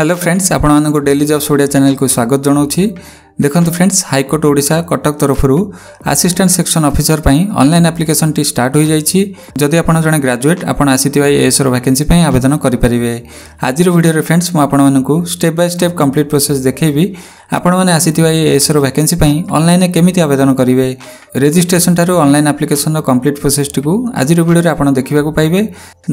hello friends आपण मूँ daily jobs Odia channel को स्वागत जनाऊँ ଦେଖନ୍ତୁ ଫ୍ରେଣ୍ଡସ୍ ହାଇକୋର୍ଟ ଓଡ଼ିଶା କଟକ ତରଫରୁ ଆସିଷ୍ଟାଣ୍ଟ ସେକ୍ସନ୍ ଅଫିସର ପାଇଁ ଅନଲାଇନ୍ ଆପ୍ଲିକେସନ୍ଟି ଷ୍ଟାର୍ଟ ହୋଇଯାଇଛି ଯଦି ଆପଣ ଜଣେ ଗ୍ରାଜୁଏଟ୍ ଆପଣ ଆସିଥିବା ଏଏସ୍ର ଭ୍ୟାକେନ୍ସି ପାଇଁ ଆବେଦନ କରିପାରିବେ ଆଜିର ଭିଡ଼ିଓରେ ଫ୍ରେଣ୍ଡସ୍ ମୁଁ ଆପଣମାନଙ୍କୁ step by step complete process ଦେଖେଇବି ଆପଣମାନେ ଆସିଥିବା ଏ ଏସ୍ର ଭ୍ୟାକେନ୍ସି ପାଇଁ ଅନଲାଇନ୍ରେ କେମିତି ଆବେଦନ କରିବେ ରେଜିଷ୍ଟ୍ରେସନ୍ ଠାରୁ ଅନଲାଇନ୍ ଆପ୍ଲିକେସନ୍ର କମ୍ପ୍ଲିଟ୍ ପ୍ରୋସେସ୍ଟିକୁ ଆଜିର ଭିଡ଼ିଓରେ ଆପଣ ଦେଖିବାକୁ ପାଇବେ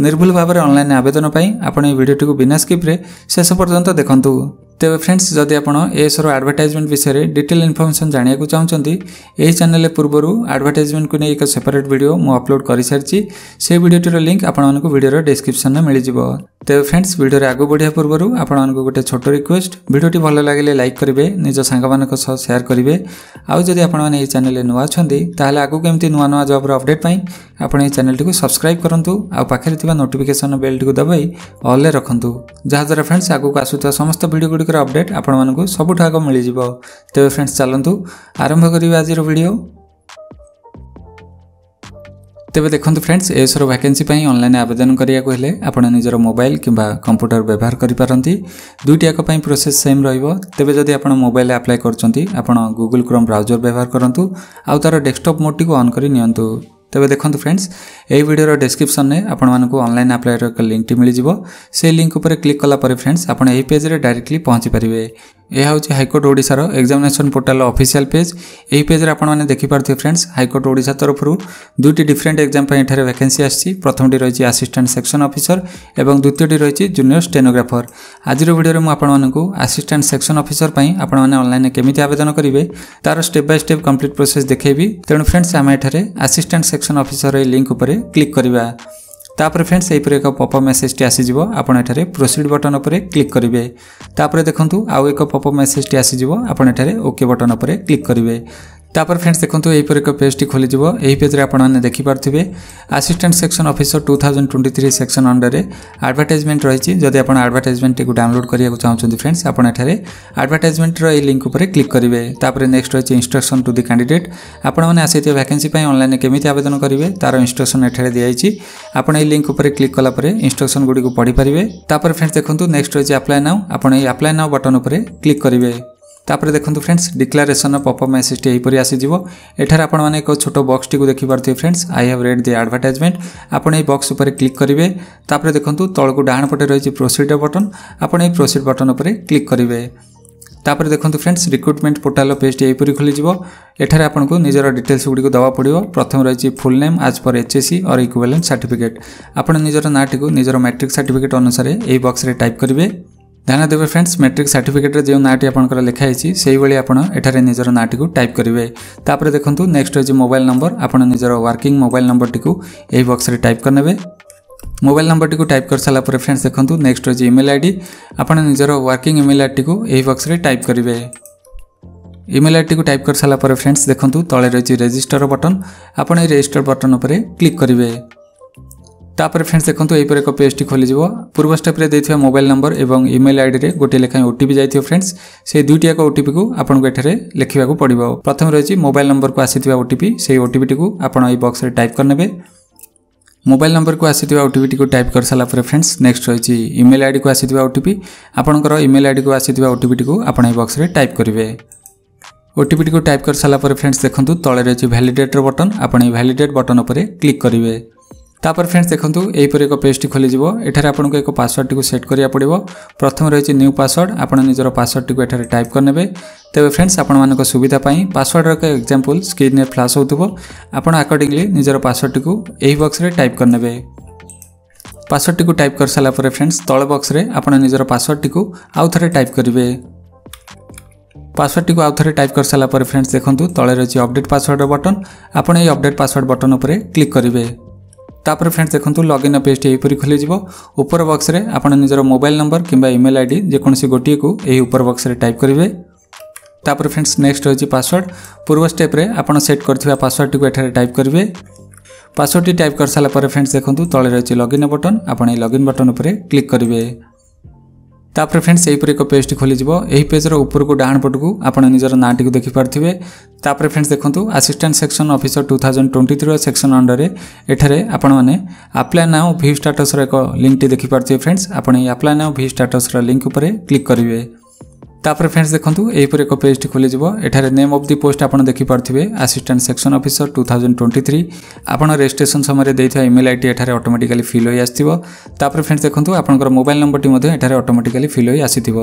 ନିର୍ଭୁଲ ଭାବରେ ଅନଲାଇନ୍ ଆବେଦନ ପାଇଁ ଆପଣ ଏହି ଭିଡ଼ିଓଟିକୁ ବିନା ସ୍କିପ୍ରେ ଶେଷ ପର୍ଯ୍ୟନ୍ତ ଦେଖନ୍ତୁ ତେବେ ଫ୍ରେଣ୍ଡସ୍ ଯଦି ଆପଣ ଏସ୍ର ଆଡ଼ଭର୍ଟାଇଜମେଣ୍ଟ ବିଷୟରେ ଡିଟେଲ୍ ଇନଫର୍ମେସନ୍ ଜାଣିବାକୁ ଚାହୁଁଛନ୍ତି ଏହି ଚ୍ୟାନେଲରେ ପୂର୍ବରୁ ଆଡ଼ଭର୍ଟାଇଜମେଣ୍ଟକୁ ନେଇ ଏକ ସେପାରେଟ୍ ଭିଡ଼ିଓ ମୁଁ ଅପଲୋଡ଼ କରିସାରିଛି ସେ ଭିଡ଼ିଓଟିର ଲିଙ୍କ୍ ଆପଣମାନଙ୍କୁ ଭିଡ଼ିଓର ଡେସ୍କ୍ରିପ୍ସନ୍ରେ ମିଳିଯିବ ତେବେ ଫ୍ରେଣ୍ଡସ୍ ଭିଡ଼ିଓରେ ଆଗକୁ ବଢ଼ିବା ପୂର୍ବରୁ ଆପଣମାନଙ୍କୁ ଗୋଟେ ଛୋଟ ରିକ୍ୱେଷ୍ଟ ଭିଡ଼ିଓଟି ଭଲ ଲାଗିଲେ ଲାଇକ୍ କରିବେ ନିଜ ସାଙ୍ଗମାନଙ୍କ ସହ ସେୟାର କରିବେ ଆଉ ଯଦି ଆପଣମାନେ ଏହି ଚ୍ୟାନେଲରେ ନୂଆ ଅଛନ୍ତି ତାହେଲେ ଆଗକୁ ଏମିତି ନୂଆ ନୂଆ ଜବ୍ର ଅପଡ଼େଟ୍ ପାଇଁ ଆପଣ ଏହି ଚ୍ୟାନେଲଟିକୁ ସବସ୍କ୍ରାଇବ୍ କରନ୍ତୁ ଆଉ ପାଖରେ ଥିବା ନୋଟିଫିକେସନ୍ ବେଲ୍ଟିକୁ ଦବାଇ ଅଲ୍ରେ ରଖନ୍ତୁ ଯାହାଦ୍ୱାରା ଫ୍ରେଣ୍ଡସ୍ ଆଗକୁ ଆସୁଥିବା ସମସ୍ତ ଭିଡ଼ିଓ ମ୍ୟୁଜିକ୍ର ଅପଡ଼େଟ୍ ଆପଣମାନଙ୍କୁ ସବୁଠୁ ଆଗ ମିଳିଯିବ ତେବେ ଫ୍ରେଣ୍ଡସ୍ ଚାଲନ୍ତୁ ଆରମ୍ଭ କରିବା ଆଜିର ଭିଡ଼ିଓ ତେବେ ଦେଖନ୍ତୁ ଫ୍ରେଣ୍ଡସ୍ ଏସର ଭ୍ୟାକେନ୍ସି ପାଇଁ ଅନଲାଇନ୍ ଆବେଦନ କରିବାକୁ ହେଲେ ଆପଣ ନିଜର ମୋବାଇଲ କିମ୍ବା କମ୍ପ୍ୟୁଟର ବ୍ୟବହାର କରିପାରନ୍ତି ଦୁଇଟିଯାକ ପାଇଁ ପ୍ରୋସେସ୍ ସେମ୍ ରହିବ ତେବେ ଯଦି ଆପଣ ମୋବାଇଲରେ ଆପ୍ଲାଏ କରୁଛନ୍ତି ଆପଣ ଗୁଗୁଲ୍ କ୍ରୋମ୍ ବ୍ରାଉଜର ବ୍ୟବହାର କରନ୍ତୁ ଆଉ ତା'ର ଡେସ୍କଟପ୍ ମୋଡ଼ଟିକୁ ଅନ୍ କରି ନିଅନ୍ତୁ ତେବେ ଦେଖନ୍ତୁ ଫ୍ରେଣ୍ଡସ୍ ଏହି ଭିଡ଼ିଓର ଡେସ୍କ୍ରିପ୍ସନ୍ରେ ଆପଣମାନଙ୍କୁ ଅନଲାଇନ୍ ଆପ୍ଲାଏର ଏକ ଲିଙ୍କ୍ଟି ମିଳିଯିବ ସେହି ଲିଙ୍କ୍ ଉପରେ କ୍ଲିକ୍ କଲା ପରେ ଫ୍ରେଣ୍ଡସ୍ ଆପଣ ଏହି ପେଜ୍ରେ ଡାଇରେକ୍ଟଲି ପହଞ୍ଚିପାରିବେ ଏହା ହେଉଛି ହାଇକୋର୍ଟ ଓଡ଼ିଶାର ଏକ୍ଜାମିନେସନ୍ ପୋର୍ଟାଲର ଅଫିସିଆଲ୍ ପେଜ୍ ଏହି ପେଜ୍ରେ ଆପଣମାନେ ଦେଖିପାରୁଥିବେ ଫ୍ରେଣ୍ଡସ୍ ହାଇକୋର୍ଟ ଓଡ଼ିଶା ତରଫରୁ ଦୁଇଟି ଡିଫରେଣ୍ଟ ଏକ୍ଜାମ୍ ପାଇଁ ଏଠାରେ ଭ୍ୟାକେନ୍ସି ଆସିଛି ପ୍ରଥମଟି ରହିଛି ଆସିଷ୍ଟାଣ୍ଟ ସେକ୍ସନ୍ ଅଫିସର ଏବଂ ଦ୍ୱିତୀୟଟି ରହିଛି ଜୁନିୟର ଷ୍ଟେନୋଗ୍ରାଫର ଆଜିର ଭିଡ଼ିଓରେ ମୁଁ ଆପଣମାନଙ୍କୁ ଆସିଷ୍ଟାଣ୍ଟ ସେକ୍ସନ୍ ଅଫିସର ପାଇଁ ଆପଣମାନେ ଅନଲାଇନ୍ରେ କେମିତି ଆବେଦନ କରିବେ ତା'ର step by step complete process ଦେଖେଇବି ତେଣୁ ଫ୍ରେଣ୍ଡସ୍ ଆମେ ଏଠାରେ ଆସିଷ୍ଟାଣ୍ଟ ସେକ୍ସନ୍ ଅଫିସର ଏହି ଲିଙ୍କ ଉପରେ କ୍ଲିକ୍ କରିବା ତାପରେ ଫ୍ରେଣ୍ଡସ୍ ଏହିପରି ଏକ ପପ୍ ମେସେଜ୍ଟି ଆସିଯିବ ଆପଣ ଏଠାରେ ପ୍ରୋସିଡ୍ ବଟନ୍ ଉପରେ କ୍ଲିକ୍ କରିବେ ତାପରେ ଦେଖନ୍ତୁ ଆଉ ଏକ ପପ୍ ମେସେଜ୍ଟି ଆସିଯିବ ଆପଣ ଏଠାରେ ଓକେ ବଟନ୍ ଉପରେ କ୍ଲିକ୍ କରିବେ ତାପରେ ଫ୍ରେଣ୍ଡସ୍ ଦେଖନ୍ତୁ ଏହିପରି ଏକ ପେଜ୍ଟି ଖୋଲିଯିବ ଏହି ପେଜ୍ରେ ଆପଣମାନେ ଦେଖିପାରୁଥିବେ assistant section officer two thousand twenty three section ଅଣ୍ଡରରେ ଆଡ଼ଭର୍ଟାଇଜମେଣ୍ଟ ରହିଛି ଯଦି ଆପଣ ଆଡ଼ଭର୍ଟାଇଜମେଣ୍ଟଟିକୁ ଡାଉନଲୋଡ଼୍ କରିବାକୁ ଚାହୁଁଛନ୍ତି ଫ୍ରେଣ୍ଡସ୍ ଆପଣ ଏଠାରେ ଆଡ଼ଭର୍ଟାଇଜମେଣ୍ଟର ଏହି ଲିଙ୍କ୍ ଉପରେ କ୍ଲିକ୍ କରିବେ ତାପରେ ନେକ୍ସଟ ରହିଛି ଇନ୍ଷ୍ଟ୍ରକ୍ସନ୍ ଟୁ ଦି କ୍ୟାଣ୍ଡିଡେଟ୍ ଆପଣମାନେ ଆସିଥିବା ଭ୍ୟାକେନ୍ସି ପାଇଁ ଅନଲାଇନ୍ରେ କେମିତି ଆବେଦନ କରିବେ ତାର ଇନ୍ଷ୍ଟ୍ରକ୍ସନ୍ ଏଠାରେ ଦିଆଯାଇଛି ଆପଣ ଏହି ଲିଙ୍କ୍ ଉପରେ କ୍ଲିକ୍ କଲା ପରେ ଇନ୍ଷ୍ଟ୍ରକ୍ସନ୍ ଗୁଡ଼ିକୁ ପଢ଼ିପାରିବେ ତାପରେ ଫ୍ରେଣ୍ଡସ୍ ଦେଖନ୍ତୁ ନେକ୍ସଟ ରହିଛି ଆପ୍ଲାଏ ନାଉ ଆପଣ ଏହି ଆପ୍ଲାଏ ନାଉ ବଟନ୍ ଉପରେ କ୍ଲିକ୍ କରିବେ তাপরে দেখুন ফ্রেন্ডস ডিক্লারেসন অফ পরফরমান্সটি এইপরি আসিযোগ এখানে আপনার এক ছোট বক্সটি দেখিপারে friends I have read the advertisement আপনার এই বক্স উপরে ক্লিক করবে তাপরে দেখুন তলকু ডাহাণ পটে রয়েছে প্রোসিড বটন আপনার এই প্রোসিড বটন উপরে ক্লিক করবে তাপরে দেখুন ফ্রেন্ডস রিক্রুটমেন্ট পোর্টাল পেজটি এইপরি খোলিযোগ এখানে আপনার নিজের ডিটেলস গুড়ি দেওয়া পড়ব প্রথমে রয়েছে ফুল নেম আজ পর এচএসি অর ইকুভ্যালেন্ট সার্টিফিকেট আপনার নিজের নাঁটি নিজের ম্যাট্রিক সার্টিফিকেট অনুসারে এই বক্সরে টাইপ করবে ଧ୍ୟାନ ଦେବେ ଫ୍ରେଣ୍ଡସ୍ ମେଟ୍ରିକ୍ ସାର୍ଟିଫିକେଟ୍ରେ ଯେଉଁ ନାଁଟି ଆପଣଙ୍କର ଲେଖା ହେଇଛି ସେହିଭଳି ଆପଣ ଏଠାରେ ନିଜର ନାଁଟିକୁ ଟାଇପ୍ କରିବେ ତାପରେ ଦେଖନ୍ତୁ ନେକ୍ସଟ ହେଉଛି ମୋବାଇଲ ନମ୍ବର ଆପଣ ନିଜର ୱାର୍କିଂ ମୋବାଇଲ ନମ୍ବରଟିକୁ ଏହି ବକ୍ସରେ ଟାଇପ୍ କରିନେବେ ମୋବାଇଲ ନମ୍ବରଟିକୁ ଟାଇପ୍ କରିସାରିଲା ପରେ ଫ୍ରେଣ୍ଡସ୍ ଦେଖନ୍ତୁ ନେକ୍ସଟ ହେଉଛି ଇମେଲ୍ ଆଇ ଡି ଆପଣ ନିଜର ୱାର୍କିଂ ଇମେଲ୍ ଆଇଡ଼ିଟିକୁ ଏହି ବକ୍ସରେ ଟାଇପ୍ କରିବେ ଇମେଲ୍ আইডিটিকে টাইপ করে সারা পরে ফ্রেন্ডস দেখুন তলে রয়েছে রেজিষ্টর বটন আপনার এই রেজিষ্টর ଉପରେ କ୍ଲିକ୍ କରିବେ তাপরে ফ্রেন্ডস দেখুন এইপরি এক পেজটি খোলিযোগ পূর্ব স্টেপে দিয়ে মোবাইল নম্বর এবং ইমেল আইডি গোটিয়ে লেখায় ওটিপি যাই ফ্রেন্ডস সেই দুইটি এক ওটিপি কু আপনার এখানে লেখা পড়ব প্রথমে রয়েছে মোবাইল নম্বর কু আসি ওটিপি সেই ওটিপিটি আপনার এই বক্সরে টাইপ করে নেবে মোবাইল নম্বরକୁ ଆସିଥିବା ଓଟିପିଟିକୁ ଟାଇପ୍ କରିସାରିଲା ପରେ ଫ୍ରେଣ୍ଡସ୍ ନେକ୍ସଟ ରହିଛି ଇମେଲ୍ ଆଇଡ଼ିକୁ ଆସିଥିବା ଓଟିପି ଆପଣଙ୍କର ଇମେଲ୍ ଆଇଡ଼ିକୁ ଆସିଥିବା ଓଟିପିଟିକୁ ଆପଣ ଏହି ବକ୍ସରେ ଟାଇପ୍ କରିବେ ଓଟିପିଟିକୁ ଟାଇପ୍ କରିସାରିଲା ପରେ ଫ୍ରେଣ୍ଡସ୍ ଦେଖନ୍ତୁ ତଳେ ରହିଛି ଭ୍ୟାଲିଡେଟ୍ର ବଟନ୍ ଆପଣ ଏହି ଭ୍ୟାଲିଡେଟ୍ ବଟନ୍ ଉପରେ କ୍ଲିକ୍ କରିବେ ᱛᱟપર ᱯᱷᱨᱮᱱᱰᱥ ᱫᱮᱠᱷᱚᱱᱛᱩ ᱮᱭ ᱯᱚᱨᱮ ᱠᱚ ᱯᱮᱥᱴ ᱠᱷᱚᱞᱤ ᱡᱤᱵᱚ ᱮᱴᱷᱟᱨᱮ ᱟᱯᱱᱚᱠᱚ ᱮᱠᱚ ᱯᱟᱥᱣᱚᱨᱰ ᱠᱚ ᱥᱮᱴ ᱠᱟᱨᱤᱭᱟ ᱯᱚᱰᱤᱵᱚ ᱯᱨᱚᱛᱷᱚᱢ ᱨᱮ ᱪᱮ ᱱᱤᱭᱩ ᱯᱟᱥᱣᱚᱨᱰ ᱟᱯᱱᱟ ᱱᱤᱡᱚᱨ ᱯᱟᱥᱣᱚᱨᱰ ᱴᱤᱠᱚ ᱮᱴᱷᱟᱨᱮ ᱴᱟᱭᱤᱯ ᱠᱟᱨᱱᱮᱵᱮ ᱛᱚ ᱯᱷᱨᱮᱱᱰᱥ ᱟᱯᱱᱟ ᱢᱟᱱᱚᱠᱚ ᱥᱩᱵᱤᱫᱷᱟ ᱯᱟᱭ ᱯᱟᱥᱣᱚᱨᱰ ᱨᱮᱠᱚ ᱮᱠᱡᱟᱢᱯᱞ ᱥᱠᱨᱤᱱ ᱨᱮ ᱯᱷᱞᱟᱥ ᱦᱩᱛᱩ ତାପରେ ଫ୍ରେଣ୍ଡସ୍ ଦେଖନ୍ତୁ ଲଗ୍ଇନ୍ ପେଜଟି ଏହିପରି ଖୋଲିଯିବ ଉପର ବକ୍ସରେ ଆପଣ ନିଜର ମୋବାଇଲ୍ ନମ୍ବର କିମ୍ବା ଇମେଲ୍ ଆଇଡ଼ି ଯେକୌଣସି ଗୋଟିଏକୁ ଏହି ଉପର ବକ୍ସରେ ଟାଇପ୍ କରିବେ ତାପରେ ଫ୍ରେଣ୍ଡସ୍ ନେକ୍ସଟ ହେଉଛି ପାସୱାର୍ଡ଼ ପୂର୍ବ ଷ୍ଟେପ୍ରେ ଆପଣ ସେଟ୍ କରିଥିବା ପାସୱାର୍ଡ଼ଟିକୁ ଏଠାରେ ଟାଇପ୍ କରିବେ ପାସୱାର୍ଡ଼ଟି ଟାଇପ୍ କରିସାରିଲା ପରେ ଫ୍ରେଣ୍ଡସ୍ ଦେଖନ୍ତୁ ତଳେ ରହିଛି ଲଗ୍ଇନ୍ ବଟନ୍ ଆପଣ ଏହି ଲଗ୍ଇନ୍ ବଟନ୍ ଉପରେ କ୍ଲିକ୍ କରିବେ तापर फ्रेंड्स यहीपर एक पेज टी खोली पेजर ऊपर को डाण पट को आप निजर नाटी को देखिपे फ्रेंड्स देखो assistant section officer two thousand twenty three section under एठार आपने आप्लाय नाउ भि स्टाटस एक लिंक टी देखिपे फ्रेंड्स आप्लाय नाउ भि स्टाटस लिंक क्लिक करेंगे তাপরে ফ্রেন্ডস দেখুন এইপরি এক পেজটি খোলিযোগ এখানে নেম অফ দি পোস্ট আপনার দেখিপারে assistant section officer two thousand twenty three আপনার রেজিষ্ট্রেসন সময় দিয়ে ইমেল আইডি এখানে অটোমেটিকালি ফিল হয়ে আসব তাপরে ফ্রেন্ডস দেখুন আপনার মোবাইল নম্বরটি এখানে অটোমেটিকালি ফিল হয়ে আসিথিব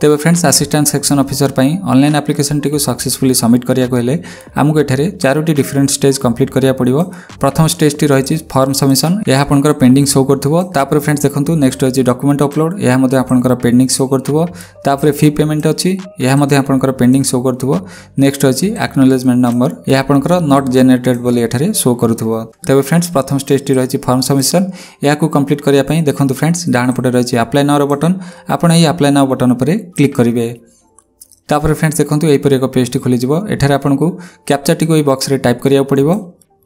তেবে friends assistant section officer online আপ্লিকেসনটি সকসেসফুলি সবমিট করা হলে আমি এখানে চারোটি ডিফরেন্ট স্টেজ কমপ্লিট করা পড়ব প্রথম স্টেজটি রয়েছে ফর্ম সবমিশন এ আপনার পেন্ডিং শো করুব তাপরে ফ্রেন্ডস দেখুন নেক্সট রয়েছে ডকুমেন্ট অপলোড এ আপনার পেন্ডিং শো করুব তাপরে ফি পেমেন্ট পেমেন্ট অছি ଏହା ମଧ୍ୟ ଆପଣଙ୍କର ପେଣ୍ଡିଂ ସୋ କରୁଥିବ ନେକ୍ସଟ ଅଛି ଆକ୍ନୋଲେଜମେଣ୍ଟ ନମ୍ବର ଏହା ଆପଣଙ୍କର ନଟ୍ ଜେନେରେଟେଡ୍ ବୋଲି ଏଠାରେ ସୋ କରୁଥିବ ତେବେ ଫ୍ରେଣ୍ଡସ୍ ପ୍ରଥମ ଷ୍ଟେଜଟି ରହିଛି ଫର୍ମ ସବମିସନ୍ ଏହାକୁ କମ୍ପ୍ଲିଟ୍ କରିବା ପାଇଁ ଦେଖନ୍ତୁ ଫ୍ରେଣ୍ଡସ୍ ଡାହାଣ ପଟେ ରହିଛି ଆପ୍ଲାଏ ନାଓର ବଟନ୍ ଆପଣ ଏହି ଆପ୍ଲାଏ ନାଓ ବଟନ୍ ଉପରେ କ୍ଲିକ୍ କରିବେ ତାପରେ ଫ୍ରେଣ୍ଡସ୍ ଦେଖନ୍ତୁ ଏହିପରି ଏକ ପେଜ୍ଟି ଖୋଲିଯିବ ଏଠାରେ ଆପଣଙ୍କୁ କ୍ୟାପ୍ଚାଟିକୁ ଏହି ବକ୍ସରେ ଟାଇପ୍ କରିବାକୁ ପଡ଼ିବ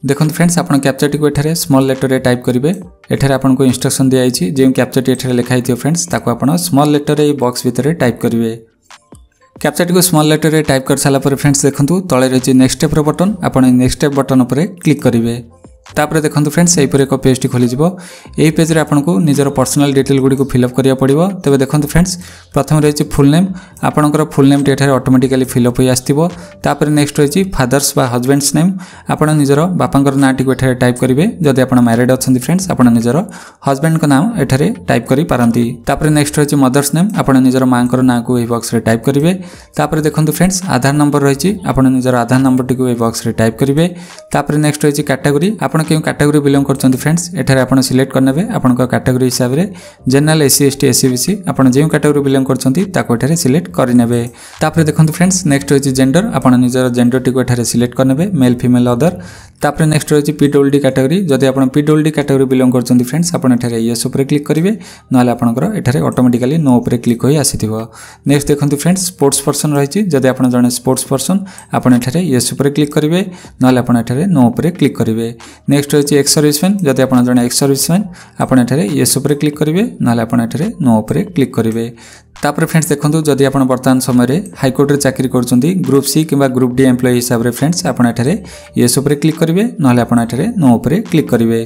দেখুন ফ্রেন্ডস আপনার ক্যাপচাটি এখানে স্মল লেটরে টাইপ করবে এখানে আপনার ইনস্ট্রকশন দিয়েছে যে ক্যাপচাটি ଏଠାରେ ଲେଖା ହେଇଥିବ ফ্রেন্ডস ତାକୁ ଆପଣ স্মল লেটরে ଏହି ବକ୍ସ ଭିତରେ ଟାଇପ୍ କରିବେ କ୍ୟାପଚାଟିକୁ ସ୍ମଲ୍ ଲେଟର୍ରେ ଟାଇପ୍ କରିସାରିଲା ପରେ ଫ୍ରେଣ୍ଡସ୍ ଦେଖନ୍ତୁ ତଳେ ରହିଛି ନେକ୍ସଟ ଷ୍ଟେପ୍ର ବଟନ୍ ଆପଣ ନେକ୍ସଟ ଷ୍ଟେପ୍ ବଟନ୍ ଉପରେ କ୍ଲିକ୍ କରିବେ ତାପରେ ଦେଖନ୍ତୁ ଫ୍ରେଣ୍ଡସ୍ ଏହିପରି ଏକ ପେଜ୍ଟି ଖୋଲିଯିବ ଏହି ପେଜ୍ରେ ଆପଣଙ୍କୁ ନିଜର ପର୍ସନାଲ୍ ଡିଟେଲ୍ ଗୁଡ଼ିକୁ ଫିଲ୍ଅପ୍ କରିବାକୁ ପଡ଼ିବ ତେବେ ଦେଖନ୍ତୁ ଫ୍ରେଣ୍ଡସ୍ ପ୍ରଥମେ ରହିଛି ଫୁଲ୍ ନେମ୍ ଆପଣଙ୍କର ଫୁଲ୍ ନେମ୍ଟି ଏଠାରେ ଅଟୋମେଟିକାଲି ଫିଲ୍ଅପ୍ ହୋଇ ଆସିଥିବ ତାପରେ ନେକ୍ସଟ ରହିଛି ଫାଦର୍ସ ବା ହଜବେଣ୍ଡସ୍ ନେମ୍ ଆପଣ ନିଜର ବାପାଙ୍କର ନାଁଟିକୁ ଏଠାରେ ଟାଇପ୍ କରିବେ ଯଦି ଆପଣ ମ୍ୟାରିଡ଼୍ ଅଛନ୍ତି ଫ୍ରେଣ୍ଡସ୍ ଆପଣ ନିଜର ହଜବେଣ୍ଡଙ୍କ ନାମ ଏଠାରେ ଟାଇପ୍ କରିପାରନ୍ତି ତାପରେ ନେକ୍ସଟ ରହିଛି ମଦର୍ସ ନେମ୍ ଆପଣ ନିଜର ମାଆଙ୍କର ନାଁକୁ ଏହି ବକ୍ସରେ ଟାଇପ୍ କରିବେ ତାପରେ ଦେଖନ୍ତୁ ଫ୍ରେଣ୍ଡସ୍ ଆଧାର ନମ୍ବର ରହିଛି ଆପଣ ନିଜର ଆଧାର ନମ୍ବରଟିକୁ ଏହି ବକ୍ସରେ ଟାଇପ୍ କରିବେ ତାପରେ ନେକ୍ସଟ ରହିଛି କାଟାଗୋରୀ ଆପଣ ଆପଣ କେଉଁ କାଟାଗୋରୀ ବିଲଙ୍ଗ କରୁଛନ୍ତି ଫ୍ରେଣ୍ଡସ୍ ଏଠାରେ ଆପଣ ସିଲେକ୍ଟ କରିନେବେ ଆପଣଙ୍କ କାଟାଗୋରୀ ହିସାବରେ general SC ST SC BC ଆପଣ ଯେଉଁ କାଟାଗୋରୀ ବିଲଙ୍ଗ କରୁଛନ୍ତି ତାକୁ ଏଠାରେ ସିଲେକ୍ଟ କରିନେବେ ତାପରେ ଦେଖନ୍ତୁ ଫ୍ରେଣ୍ଡସ୍ ନେକ୍ସଟ ହେଉଛି ଜେଣ୍ଡର ଆପଣ ନିଜର ଜେଣ୍ଡରଟିକୁ ଏଠାରେ ସିଲେକ୍ଟ କରିନେବେ ମେଲ୍ ଫିମେଲ୍ ଅଦର ତାପରେ ନେକ୍ସଟ ରହିଛି ପି ଡବ୍ଲୁ ଡି କାଟାଗୋରୀ ଯଦି ଆପଣ P W D category belong କରୁଛନ୍ତି ଫ୍ରେଣ୍ଡସ୍ ଆପଣ ଏଠାରେ ୟେସ୍ ଉପରେ କ୍ଲିକ୍ କରିବେ ନହେଲେ ଆପଣଙ୍କର ଏଠାରେ ଅଟୋମେଟିକାଲି ନୋ ଉପରେ କ୍ଲିକ୍ ହୋଇ ଆସିଥିବ ନେକ୍ସଟ ଦେଖନ୍ତୁ ଫ୍ରେଣ୍ଡସ୍ ସ୍ପୋର୍ଟସ୍ ପର୍ସନ୍ ରହିଛି ଯଦି ଆପଣ ଜଣେ ସ୍ପୋର୍ଟସ୍ ପର୍ସନ୍ ଆପଣ ଏଠାରେ ୟେସ୍ ଉପରେ କ୍ଲିକ୍ କରିବେ ନହେଲେ ଆପଣ ଏଠାରେ ନୋ ଉପରେ କ୍ଲିକ୍ କରିବେ নেক্সট রয়েছে এক্স সর্ভিসম্যান যদি আপনার জন এক্স সর্ভিসম্যান আপনার এখানে ইয়েস উপরে ক্লিক করবে নহলে আপনার এখানে নো উপরে ক্লিক করবে তাপরে ফ্রেন্ডস দেখুন যদি আপনার বর্তমান সময় হাইকোর্টের চাকরি করছেন গ্রুপ সি কিংবা গ্রুপ ডি এমপ্লয়ি হিসাবে ফ্রেন্ডস আপনার এখানে ইয়েস উপরে ক্লিক করবে নহলে আপনার এখানে নো উপরে ক্লিক করবে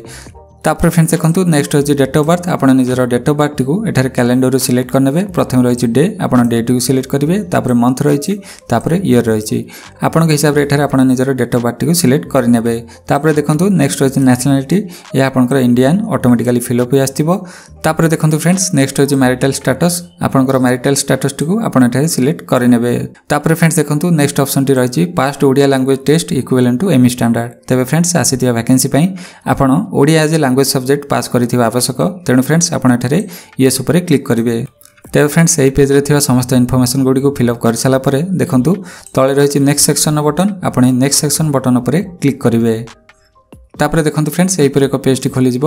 ତାପରେ ଫ୍ରେଣ୍ଡସ୍ ଦେଖନ୍ତୁ ନେକ୍ସଟ ହେଉଛି ଡେଟ୍ ଅଫ୍ ବାର୍ଥ ଆପଣ ନିଜର ଡେଟ୍ ଅଫ୍ ବାର୍ଥଟିକୁ ଏଠାରେ କ୍ୟାଲେଣ୍ଡରରୁ ସିଲେକ୍ଟ କରିନେବେ ପ୍ରଥମେ ରହିଛି ଡେ ଆପଣ ଡେଟିକୁ ସିଲେକ୍ଟ କରିବେ ତାପରେ ମନ୍ଥ ରହିଛି ତାପରେ ଇୟର୍ ରହିଛି ଆପଣଙ୍କ ହିସାବରେ ଏଠାରେ ଆପଣ ନିଜର ଡେଟ୍ ଅଫ୍ ବାର୍ଥଟିକୁ ସିଲେକ୍ଟ କରିନେବେ ତାପରେ ଦେଖନ୍ତୁ ନେକ୍ସଟ ହେଉଛି ନ୍ୟାସନାଲିଟି ଏହା ଆପଣଙ୍କର ଇଣ୍ଡିଆନ୍ ଅଟୋମେଟିକାଲି ଫିଲ୍ଅପ୍ ହୋଇ ଆସିଥିବ ତାପରେ ଦେଖନ୍ତୁ ଫ୍ରେଣ୍ଡସ୍ ନେକ୍ସଟ ହେଉଛି ମ୍ୟାରିଟାଲ୍ ଷ୍ଟାଟସ୍ ଆପଣଙ୍କର ମ୍ୟାରିଟାଲ୍ ଷ୍ଟାଟସ୍ଟିକୁ ଆପଣ ଏଠାରେ ସିଲେକ୍ଟ କରିନେବେ ତାପରେ ଫ୍ରେଣ୍ଡସ୍ ଦେଖନ୍ତୁ ନେକ୍ସଟ ଅପସନ୍ଟି ରହିଛି past Odia language test equivalent to M E standard ତେବେ ଫ୍ରେଣ୍ଡସ୍ ଆସିଥିବା ଭ୍ୟାକେନ୍ସି ପାଇଁ ଆପଣ Odia as a language subject pass କରିଥିବା ଆବଶ୍ୟକ ତେଣୁ ଫ୍ରେଣ୍ଡସ୍ ଆପଣ ଏଠାରେ ୟେସ୍ ଉପରେ କ୍ଲିକ୍ କରିବେ ତେବେ ଫ୍ରେଣ୍ଡସ୍ ଏହି ପେଜ୍ରେ ଥିବା ସମସ୍ତ ଇନଫର୍ମେସନ୍ ଗୁଡ଼ିକୁ ଫିଲ୍ଅପ୍ କରିସାରିଲା ପରେ ଦେଖନ୍ତୁ ତଳେ ରହିଛି ନେକ୍ସଟ ସେକ୍ସନ୍ର ବଟନ୍ ଆପଣ ଏହି ନେକ୍ସଟ ସେକ୍ସନ୍ ବଟନ୍ ଉପରେ କ୍ଲିକ୍ କରିବେ ତାପରେ ଦେଖନ୍ତୁ ଫ୍ରେଣ୍ଡସ୍ ଏହିପରି ଏକ ପେଜ୍ଟି ଖୋଲିଯିବ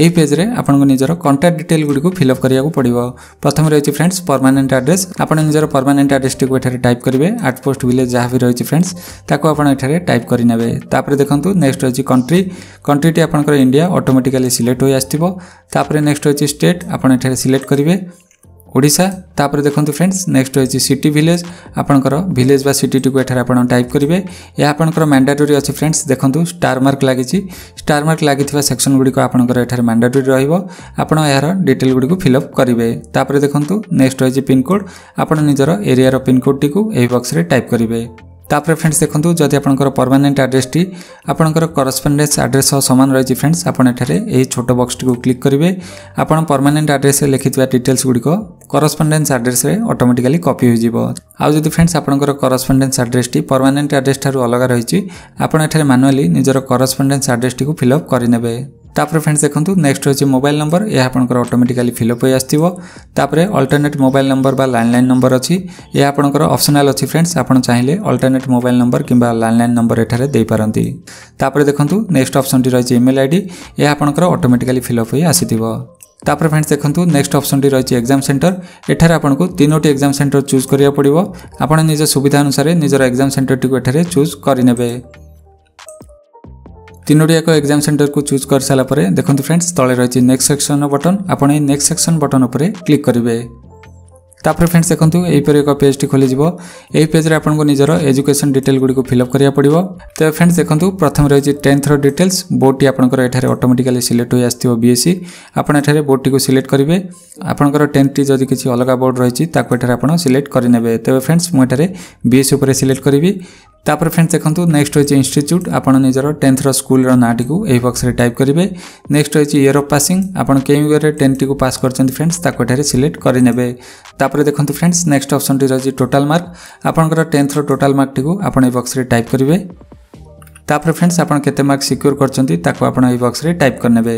ଏହି ପେଜ୍ରେ ଆପଣଙ୍କୁ ନିଜର କଣ୍ଟାକ୍ଟ ଡିଟେଲ୍ ଗୁଡ଼ିକୁ ଫିଲ୍ଅପ୍ କରିବାକୁ ପଡ଼ିବ ପ୍ରଥମେ ରହିଛି ଫ୍ରେଣ୍ଡସ୍ ପର୍ମାନେଣ୍ଟ ଆଡ୍ରେସ୍ ଆପଣ ନିଜର ପର୍ମାନେଣ୍ଟ ଆଡ୍ରେସ୍ଟିକୁ ଏଠାରେ ଟାଇପ୍ କରିବେ ଆଟ୍ପୋଷ୍ଟ ଭିଲେଜ୍ ଯାହା ବି ରହିଛି ଫ୍ରେଣ୍ଡସ୍ ତାକୁ ଆପଣ ଏଠାରେ ଟାଇପ୍ କରିନେବେ ତାପରେ ଦେଖନ୍ତୁ ନେକ୍ସଟ ରହିଛି କଣ୍ଟ୍ରି କଣ୍ଟ୍ରିଟି ଆପଣଙ୍କର ଇଣ୍ଡିଆ ଅଟୋମେଟିକାଲି ସିଲେକ୍ଟ ହୋଇ ଆସିଥିବ ତାପରେ ନେକ୍ସଟ ରହିଛି ଷ୍ଟେଟ୍ ଆପଣ ଏଠାରେ ସିଲେକ୍ଟ କରିବେ ଓଡ଼ିଶା ତାପରେ ଦେଖନ୍ତୁ ଫ୍ରେଣ୍ଡସ୍ ନେକ୍ସଟ ରହିଛି ସିଟି ଭିଲେଜ ଆପଣଙ୍କର ଭିଲେଜ ବା ସିଟିଟିକୁ ଏଠାରେ ଆପଣ ଟାଇପ୍ କରିବେ ଏହା ଆପଣଙ୍କର ମ୍ୟାଣ୍ଡାଟୋରୀ ଅଛି ଫ୍ରେଣ୍ଡସ୍ ଦେଖନ୍ତୁ ଷ୍ଟାର ମାର୍କ ଲାଗିଛି ଷ୍ଟାର ମାର୍କ ଲାଗିଥିବା ସେକ୍ସନ୍ ଗୁଡ଼ିକ ଆପଣଙ୍କର ଏଠାରେ ମ୍ୟାଣ୍ଡାଟୋରୀ ରହିବ ଆପଣ ଏହାର ଡିଟେଲ୍ ଗୁଡ଼ିକୁ ଫିଲ୍ଅପ୍ କରିବେ ତାପରେ ଦେଖନ୍ତୁ ନେକ୍ସଟ ରହିଛି ପିନ୍କୋଡ଼୍ ଆପଣ ନିଜର ଏରିଆର ପିନ୍କୋଡ଼୍ଟିକୁ ଏହି ବକ୍ସରେ ଟାଇପ୍ କରିବେ তাপরে ফ্রেন্ডস দেখুন যদি আপনার পরমানেন্ট আড্রেসটি আপনার করসপেন্ডেন্স আড্রেস সহ সমান রয়েছে ফ্রেন্ডস আপনার এখানে এই ছোট বক্সটি ক্লিক করবে আপনার পরমানেন্ট আড্রেসে লিখিথিবা ডিটেলস গুড়িক করসপেন্ডেন্স আড্রেসে অটোমেটিকালি কপি হয়ে যাব আউ যদি ফ্রেন্ডস আপনার করসপেন্ডেন্স আড্রেসটি পরমানেন্ট আড্রেস ঠার অলগা রয়েছে আপনার এখানে ম্যানুয়ালি নিজের করসপেন্ডেন্স আড্রেসটি ফিল আপ করে নেবে ତାପରେ ଫ୍ରେଣ୍ଡସ୍ ଦେଖନ୍ତୁ ନେକ୍ସଟ ହେଉଛି ମୋବାଇଲ ନମ୍ବର ଏହା ଆପଣଙ୍କର ଅଟୋମେଟିକାଲି ଫିଲ୍ଅପ୍ ହୋଇ ଆସିଥିବ ତାପରେ ଅଲ୍ଟରନେଟ୍ ମୋବାଇଲ ନମ୍ବର ବା ଲ୍ୟାଣ୍ଡଲାଇନ୍ ନମ୍ବର ଅଛି ଏହା ଆପଣଙ୍କର ଅପସନାଲ୍ ଅଛି ଫ୍ରେଣ୍ଡସ୍ ଆପଣ ଚାହିଁଲେ ଅଲ୍ଟରନେଟ୍ ମୋବାଇଲ ନମ୍ବର କିମ୍ବା ଲ୍ୟାଣ୍ଡଲାଇନ୍ ନମ୍ବର ଏଠାରେ ଦେଇପାରନ୍ତି ତାପରେ ଦେଖନ୍ତୁ ନେକ୍ସଟ ଅପସନଟି ରହିଛି ଇମେଲ୍ ଆଇଡ଼ି ଏହା ଆପଣଙ୍କର ଅଟୋମେଟିକାଲି ଫିଲ୍ଅପ୍ ହୋଇ ଆସିଥିବ ତାପରେ ଫ୍ରେଣ୍ଡସ୍ ଦେଖନ୍ତୁ ନେକ୍ସଟ ଅପସନଟି ରହିଛି ଏକ୍ଜାମ୍ ସେଣ୍ଟର ଏଠାରେ ଆପଣଙ୍କୁ ତିନୋଟି ଏକ୍ଜାମ୍ ସେଣ୍ଟର ଚୁଜ୍ କରିବାକୁ ପଡ଼ିବ ଆପଣ ନିଜ ସୁବିଧା ଅନୁସାରେ ନିଜର ଏକ୍ଜାମ୍ ସେଣ୍ଟରଟିକୁ ଏଠାରେ ଚୁଜ୍ କରିନେବେ তিনোটি এক এক্সাম সেন্টরকু চুজ କରିସାରିଲା ପରେ ଦେଖନ୍ତୁ ଫ୍ରେଣ୍ଡସ୍ ତଳେ ରହିଛି ନେକ୍ସଟ ସେକ୍ସନର ବଟନ୍ ଆପଣ ଏହି ନେକ୍ସଟ ସେକ୍ସନ ବଟନ୍ ଉପରେ କ୍ଲିକ୍ କରିବେ ତାପରେ ଫ୍ରେଣ୍ଡସ୍ ଦେଖନ୍ତୁ ଏହିପରି ଏକ ପେଜ୍ଟି ଖୋଲିଯିବ ଏହି ପେଜ୍ରେ ଆପଣଙ୍କୁ ନିଜର ଏଜୁକେସନ୍ ଡିଟେଲ୍ ଗୁଡ଼ିକୁ ଫିଲ୍ଅପ୍ କରିବାକୁ ପଡ଼ିବ ତ ଫ୍ରେଣ୍ଡସ୍ ଦେଖନ୍ତୁ ପ୍ରଥମେ ରହିଛି ଟେନ୍ଥର ଡିଟେଲ୍ସ ବୋର୍ଡ଼ଟି ଆପଣଙ୍କର ଏଠାରେ ଅଟୋମେଟିକାଲି ସିଲେକ୍ଟ ହୋଇ ଆସିଥିବ ବିଏସ୍ସି ଆପଣ ଏଠାରେ ବୋର୍ଡ଼ଟିକୁ ସିଲେକ୍ଟ କରିବେ ଆପଣଙ୍କର ଟେନ୍ଥଟି ଯଦି କିଛି ଅଲଗା ବୋର୍ଡ଼ ରହିଛି ତାକୁ ଏଠାରେ ଆପଣ ସିଲେକ୍ଟ କରିନେବେ ତେବେ ଫ୍ରେଣ୍ଡସ୍ ମୁଁ ଏଠାରେ ବିଏସ୍ସି ଉପରେ ସିଲେକ୍ଟ କରିବି তাপরে ফ্রেন্ডস দেখুন নেক্সট রয়েছে ইনস্টিচ্যুট আপনার নিজের টেন্থর স্কুলর নাঁটি এই বক্সরে টাইপ করবে নেক্সট রয়েছে ইয়র অফ পাসিং আপনার কেউ ইয়রে টেন্থটি পাস করছেন ফ্রেন্ডস তাকে এখানে সিলেক্ট করে নেবে তাপরে দেখুন ফ্রেন্ডস নেক্সট অপসনটি রয়েছে টোটাল মার্ক আপনার টেন্থর টোটাল মার্কটি আপনার এই বক্সরে টাইপ করবে তাপরে ফ্রেন্ডস আপনার কেতে মার্ক সিক্যোর করছেন তাকে আপনার এই বক্সরে টাইপ করে নেবে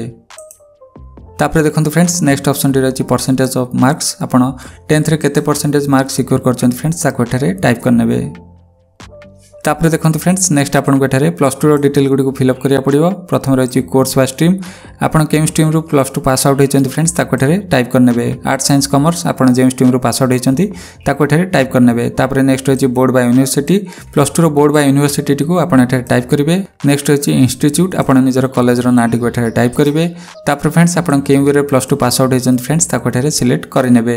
তাপরে দেখুন ফ্রেন্ডস নেক্সট অপসনটি রয়েছে পরসেন্টেজ অফ মার্কস আপনার টেন্থরে কেতে পরসেন্টেজ মার্ক সিক্যোর করছেন ফ্রেন্ডস তাকে এখানে টাইপ করে নেবে তাপরে দেখুন ফ্রেন্ডস নেক্সট আপনার এখানে প্লস টুর ডিটেল গুড়ি ফিলঅপ করা পড়ব প্রথমে রয়েছে কোর্স বা স্ট্রিম আপনার কেউ স্ট্রিম্রু প্লস টু পাস আউট হয়েছেন ফ্রেন্ডস তাকে এখানে টাইপ করে আর্টস সাইন্স কমর্স আপনার যে স্ট্রিম্রু পাস আউট হয়েছেন তাকে এখানে টাইপ করে তাপরে নেক্সট রয়েছে বোর্ড বা ইউনিভার্সিটি প্লস টুর বোর্ড বা ইউনিভার্সিটিটিকে আপনার এখানে টাইপ করবে নেক্সট রয়েছে ইনস্টিচ্ୟୁଟ୍ আপনার নিজের কলেজর নাঁটিকে এখানে টাইপ করবে তাপরে ফ্রেন্ডস আপনার কেউ year plus two pass out হয়েছেন ফ্রেন্ডস তাকে এখানে সিলেক্ট করে নেবে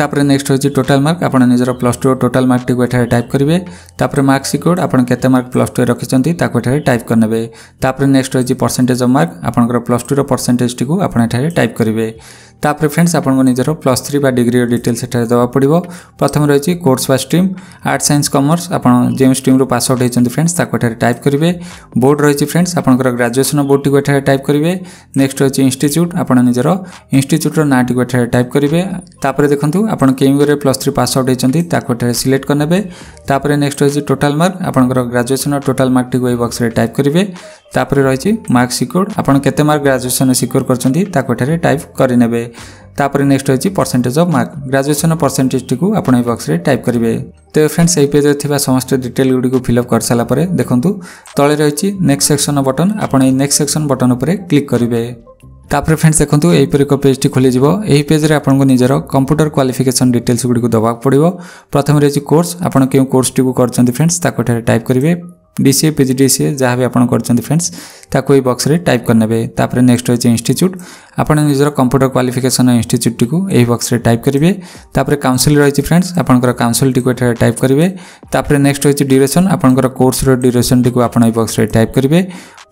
তাপরে নেক্সট রয়েছে টোটাল মার্ক আপনার নিজের প্লস টু টোটাল মার্কটিকে এখানে টাইপ করবে তাপরে মার্কস কোড ଆପଣ କେତେ ମାର୍କ ପ୍ଲସ୍ ଟୁରେ ରଖିଛନ୍ତି ତାକୁ ଏଠାରେ ଟାଇପ୍ କରିନେବେ ତାପରେ ନେକ୍ସଟ ରହିଛି ପରସେଣ୍ଟେଜ୍ ଅଫ୍ ମାର୍କ ଆପଣଙ୍କର ପ୍ଲସ୍ ଟୁର ପରସେଣ୍ଟେଜ୍ଟିକୁ ଆପଣ ଏଠାରେ ଟାଇପ୍ କରିବେ তাপরে ফ্রেন্ডস আপনার নিজের প্লস থ্রি বা ডিগ্রির ডিটেল সেখানে দেওয়া পড়ব প্রথমে রয়েছে কোর্স বা স্ট্রিম আর্ট সাইন্স কমর্স আপনার যে স্ট্রিম্রু পাস আউট হয়েছেন ফ্রেন্ডস তাকে এখানে টাইপ করবে বোর্ড রয়েছে ফ্রেন্ডস আপনার গ্রাজুয়েসন বোর্ডটি এখানে টাইপ করবে নেক্সট রয়েছে ইনস্টিচ্ୟୁଟ୍ ଆପଣ ନିଜର ଇନଷ୍ଟିଚ୍ୟୁଟ୍ର ନାଁଟିକୁ ଏଠାରେ ଟାଇପ୍ କରିବେ ତାପରେ ଦେଖନ୍ତୁ ଆପଣ କେଉଁ ଇୟର୍ରେ ପ୍ଲସ୍ ଥ୍ରୀ ପାସ୍ ଆଉଟ୍ ହୋଇଛନ୍ତି ତାକୁ ଏଠାରେ ସିଲେକ୍ଟ କରିନେବେ ତାପରେ ନେକ୍ସଟ ରହିଛି ଟୋଟାଲ୍ ମାର୍କ ଆପଣଙ୍କର ଗ୍ରାଜୁଏସନ୍ର ଟୋଟାଲ୍ ମାର୍କଟିକୁ ଏହି ବକ୍ସରେ ଟାଇପ୍ କରିବେ ତାପରେ ରହିଛି ମାର୍କ ସିକ୍ୟୁର୍ଡ଼ ଆପଣ କେତେ ମାର୍କ ଗ୍ରାଜୁଏସନ୍ରେ ସିକ୍ୟୁର୍ କରିଛନ୍ତି ତାକୁ ଏଠାରେ ଟାଇପ୍ କରିନେବେ କରିବେ ତାପରେ ନେକ୍ସଟ ହେଉଛି ପରସେଣ୍ଟେଜ୍ ଅଫ୍ ମାର୍କ ଗ୍ରାଜୁଏସନ୍ର ପରସେଣ୍ଟେଜ୍ଟିକୁ ଆପଣ ଏ ବକ୍ସରେ ଟାଇପ୍ କରିବେ ତ ଫ୍ରେଣ୍ଡସ୍ ଏହି ପେଜ୍ରେ ଥିବା ସମସ୍ତ ଡିଟେଲ୍ ଗୁଡ଼ିକୁ ଫିଲ୍ଅପ୍ କରିସାରିଲା ପରେ ଦେଖନ୍ତୁ ତଳେ ରହିଛି ନେକ୍ସଟ ସେକ୍ସନ୍ ବଟନ୍ ଆପଣ ଏହି ନେକ୍ସଟ ସେକ୍ସନ୍ ବଟନ୍ ଉପରେ କ୍ଲିକ୍ କରିବେ ତାପରେ ଫ୍ରେଣ୍ଡସ୍ ଦେଖନ୍ତୁ ଏହିପରି ଏକ ପେଜ୍ଟି ଖୋଲିଯିବ ଏହି ପେଜ୍ରେ ଆପଣଙ୍କୁ ନିଜର କମ୍ପ୍ୟୁଟର କ୍ୱାଲିଫିକେସନ୍ ଡିଟେଲ୍ସ ଗୁଡ଼ିକୁ ଦେବାକୁ ପଡ଼ିବ ପ୍ରଥମେ ରହିଛି କୋର୍ସ ଆପଣ କେଉଁ କୋର୍ସଟିକୁ କରିଛନ୍ତି ଫ୍ରେଣ୍ଡସ୍ ତାକୁ ଏଠାରେ ଟାଇପ୍ କରିବେ डीसीए पीजीडीसीए जहाँ भी आप कर फ्रेंड्स ताको बक्स रे टाइप करने तापर नेक्स्ट हो इन्यूट आपड़ निजर कंप्यूटर क्वाफिकेसन इन्यूट टी यही बक्स रे टाइप करेंगे तापर काउनसिल रही फ्रेंड्स आपंकर काउनसिल टाइप करेंगे तापर नेक्स्ट हो ड्यूरेसन आपंकर कोर्स ड्यूरेसन टी आप बक्स में टाइप करेंगे